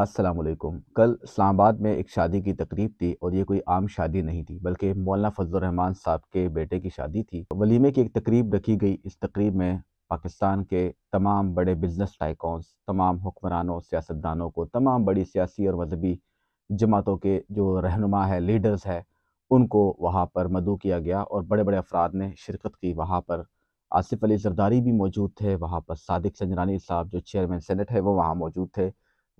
असलकुम कल इस्लामाबाद में एक शादी की तकरीब थी और ये कोई आम शादी नहीं थी बल्कि मौलाना फजलरहमान साहब के बेटे की शादी थी वलीमे की एक तकरीब रखी गई इस तकरीब में पाकिस्तान के तमाम बड़े बिजनेस टाइकॉन्स तमाम हुक्मरानों सियासतदानों को तमाम बड़ी सियासी और मजहबी जमातों के जो रहनुमा है लीडर्स है उनको वहाँ पर मदू किया गया और बड़े बड़े अफराद ने शिरकत की वहाँ पर आसिफ अली जरदारी भी मौजूद थे वहाँ पर सादिक संजरानी साहब जो चेयरमैन सेनेट है वो वहाँ मौजूद थे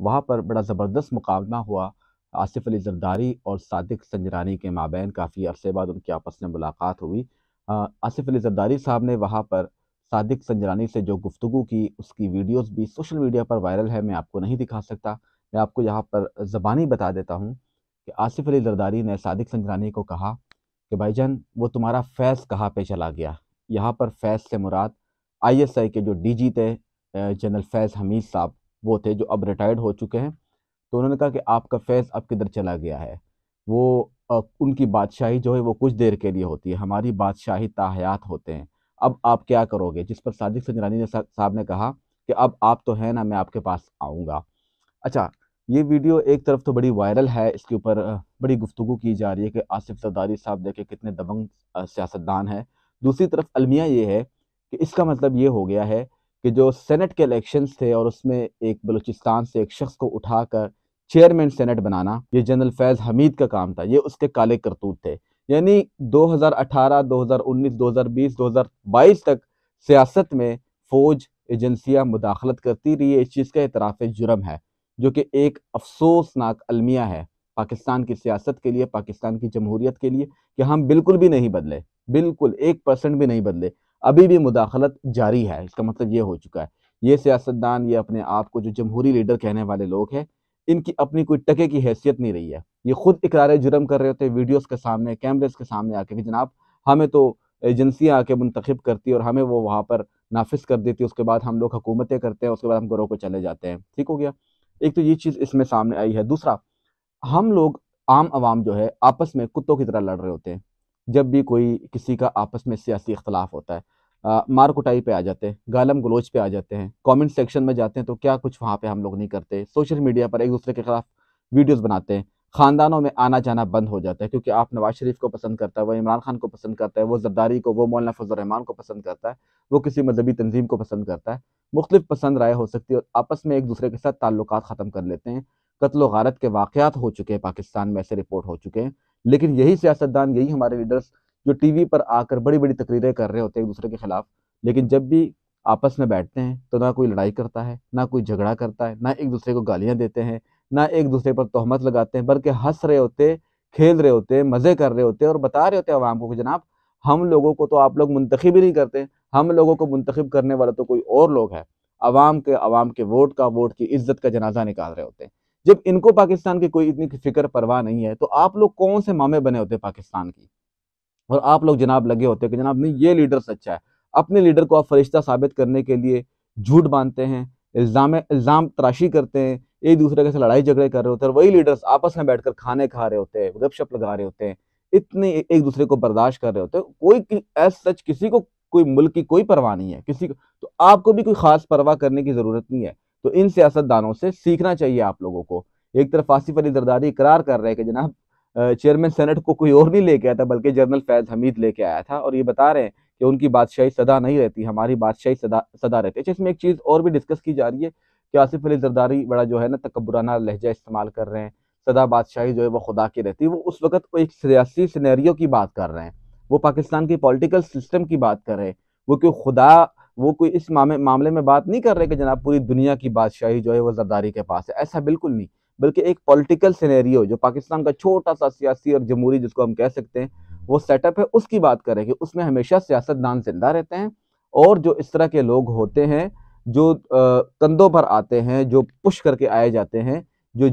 वहाँ पर बड़ा ज़बरदस्त मुकाबला हुआ आसिफ अली जरदारी और सादिक संजरानी के माबेन काफ़ी अरसे बाद उनकी आपस में मुलाकात हुई आसिफ अली जरदारी साहब ने वहाँ पर सादिक संजरानी से जो गुफ्तु की उसकी वीडियोस भी सोशल मीडिया पर वायरल है मैं आपको नहीं दिखा सकता मैं आपको यहाँ पर ज़बानी बता देता हूँ कि आसिफ अली जरदारी ने सादिक संजरानी को कहा कि भाई वो तुम्हारा फैज़ कहाँ पर चला गया यहाँ पर फैज़ से मुराद आई के जो डी थे जनरल फैज़ हमीद साहब वो थे जो अब रिटायर्ड हो चुके हैं तो उन्होंने कहा कि आपका फैज़ अब किधर चला गया है वो उनकी बादशाही जो है वो कुछ देर के लिए होती है हमारी बादशाही ताहयात होते हैं अब आप क्या करोगे जिस पर सादिक सजरानी ने साहब ने कहा कि अब आप तो हैं ना मैं आपके पास आऊँगा अच्छा ये वीडियो एक तरफ तो बड़ी वायरल है इसके ऊपर बड़ी गुफ्तु की जा रही है कि आसिफ सरदारी साहब देखे कितने दबंग सियासतदान हैं दूसरी तरफ अलमिया ये है कि इसका मतलब ये हो गया है कि जो सेनेट के इलेक्शंस थे और उसमें एक बलूचिस्तान से एक शख्स को उठाकर चेयरमैन सेनेट बनाना ये जनरल फैज़ हमीद का काम था ये उसके काले करतूत थे यानी 2018, 2019, 2020, 2022 तक सियासत में फ़ौज एजेंसियां मुदाखलत करती रही है इस चीज़ का इतराफ़ जुर्म है जो कि एक अफसोसनाक अलमिया है पाकिस्तान की सियासत के लिए पाकिस्तान की जमहूरियत के लिए कि हम बिल्कुल भी नहीं बदले बिल्कुल एक परसेंट भी नहीं बदले अभी भी मुदाखलत जारी है इसका मतलब ये हो चुका है ये सियासतदान ये अपने आप को जो जमहूरी लीडर कहने वाले लोग हैं इनकी अपनी कोई टके की हैसियत नहीं रही है ये खुद इकरार जुर्म कर रहे होते हैं वीडियोज़ के सामने कैमरेज के सामने आके कि जनाब हमें तो एजेंसियाँ आके मुंतखब करती है और हमें वो वहाँ पर नाफिस कर देती है उसके बाद हम लोग हुकूमतें करते हैं उसके बाद हम घरों को चले जाते हैं ठीक हो गया एक तो ये चीज़ इसमें सामने आई है दूसरा हम लोग आम आवाम जो है आपस में कुत्तों की तरह लड़ रहे होते हैं जब भी कोई किसी का आपस में सियासी इख्तलाफ होता है मार कुटाई पे आ जाते हैं गालम गलोच पे आ जाते हैं कमेंट सेक्शन में जाते हैं तो क्या कुछ वहाँ पे हम लोग नहीं करते सोशल मीडिया पर एक दूसरे के खिलाफ वीडियोस बनाते हैं ख़ानदानों में आना जाना बंद हो जाता है क्योंकि आप नवाज शरीफ को पसंद करता है वो इमरान खान को पसंद करता है वो जरदारी को वो मौलाना फजलरहमान को पसंद करता है वो किसी मजहबी तंजीम को पसंद करता है मुख्तफ पसंद राय हो सकती है और आपस में एक दूसरे के साथ ताल्लुक ख़त्म कर लेते हैं कत्ल वारत के वाकत हो चुके हैं पाकिस्तान में ऐसे रिपोर्ट हो चुके हैं लेकिन यही सियासतदान यही हमारे लीडर्स जो टीवी पर आकर बड़ी बड़ी तकरीरें कर रहे होते हैं एक दूसरे के खिलाफ लेकिन जब भी आपस में बैठते हैं तो ना कोई लड़ाई करता है ना कोई झगड़ा करता है ना एक दूसरे को गालियाँ देते हैं ना एक दूसरे पर तोहमत लगाते हैं बल्कि हंस रहे होते खेल रहे होते मज़े कर रहे होते और बता रहे होते आवाम को कि जनाब हम लोगों को तो आप लोग मुंतखब ही नहीं करते हम लोगों को मुंतखब करने वाला तो कोई और लोग है आवाम के आवाम के वोट का वोट की इज्जत का जनाजा निकाल रहे होते हैं जब इनको पाकिस्तान की कोई इतनी फिक्र परवाह नहीं है तो आप लोग कौन से मामे बने होते पाकिस्तान की और आप लोग जनाब लगे होते कि जनाब नहीं ये लीडर सच्चा है अपने लीडर को आप फरिश्ता साबित करने के लिए झूठ बांधते हैं इल्ज़ाम इल्ज़ाम तराशी करते हैं एक दूसरे के साथ लड़ाई झगड़े कर रहे होते हैं वही लीडर्स आपस में बैठकर खाने खा रहे होते हैं गपशप लगा रहे होते हैं इतने एक दूसरे को बर्दाश्त कर रहे होते हैं कोई एज सच किसी को कोई मुल्क की कोई परवाह नहीं है किसी को तो आपको भी कोई खास परवाह करने की ज़रूरत नहीं है तो इन सियासतदानों से सीखना चाहिए आप लोगों को एक तरफ आसिफ अली जरदारी इकरार कर रहे हैं कि जनाब चेयरमैन सेनेट को कोई और नहीं लेके आया था बल्कि जनरल फैज़ हमीद लेके आया था और ये बता रहे हैं कि उनकी बादशाही सदा नहीं रहती हमारी बादशाही सदा सदा रहती अच्छा इसमें एक चीज़ और भी डिस्कस की जा रही है कि आसिफ अली जरदारी बड़ा जो है ना तकबराना लहजा इस्तेमाल कर रहे हैं सदा बादशाही जो है वो खुदा की रहती है वो उस वक्त वो एक सियासी सिनेरियो की बात कर रहे हैं वो पाकिस्तान के पॉलिटिकल सिस्टम की बात कर रहे हैं वो क्यों खुदा वो कोई इस मामले में बात नहीं कर रहे कि जनाब पूरी दुनिया की बादशाही जो है वो जरदारी के पास है ऐसा बिल्कुल नहीं बल्कि एक पॉलिटिकल सिनेरियो जो पाकिस्तान का छोटा सा सियासी और जमहूरी जिसको हम कह सकते हैं वो सेटअप है उसकी बात करें कि उसमें हमेशा सियासतदान जिंदा रहते हैं और जो इस तरह के लोग होते हैं जो कंधों पर आते हैं जो पुश करके आए जाते हैं जो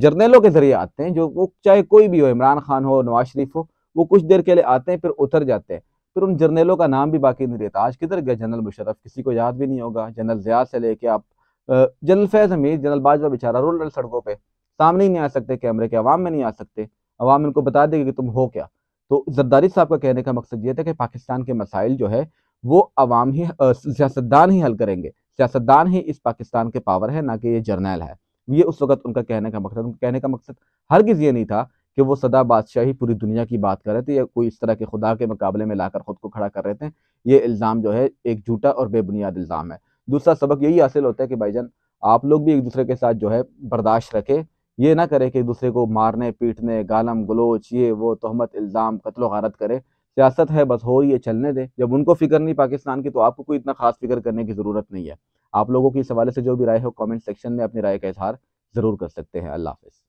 जर्नलों के ज़रिए आते हैं जो वो चाहे कोई भी हो इमरान खान हो नवाज शरीफ हो वो कुछ देर के लिए आते हैं फिर उतर जाते हैं फिर उन जर्नलों का नाम भी बाकी नहीं रहता आज किधर गया जनरल मुशरफ किसी को याद भी नहीं होगा जनरल जियाद से लेके आप जनरल फैज़ हमीद जनरल बाजवा बेचारा रूरल सड़कों पर सामने ही नहीं आ सकते कैमरे के अवाम में नहीं आ सकते अवाम इनको बता देगी कि तुम हो क्या तो जरदारी साहब का कहने का मकसद ये था कि पाकिस्तान के मसाइल जो है वो अवाम ही सियासतदान ही हल करेंगे सियासतदान ही इस पाकिस्तान के पावर है ना कि ये जर्नल है ये उस वक्त उनका कहने का मकसद उनका कहने का मकसद हर किसी ये नहीं था कि वो सदा बादशाह ही पूरी दुनिया की बात कर रहे थे या कोई इस तरह के खुदा के मुकाबले में लाकर ख़ुद को खड़ा कर रहे थे ये इल्ज़ाम जो है एक झूठा और बेबुनियाद इल्ज़ाम है दूसरा सबक यही हासिल होता है कि भाईजान आप लोग भी एक दूसरे के साथ जो है बर्दाश्त रखें ये ना करें कि एक दूसरे को मारने पीटने गालम गलोच ये वो तहमत इल्ज़ाम कत्ल गारत करें सियासत है बस हो ये चलने दें जब उनको फिक्र नहीं पाकिस्तान की तो आपको कोई इतना खास फिक्र करने की ज़रूरत नहीं है आप लोगों की इस हवाले से जो भी राय हो कमेंट सेक्शन में अपनी राय का इजहार ज़रूर कर सकते हैं अल्लाह हाफ़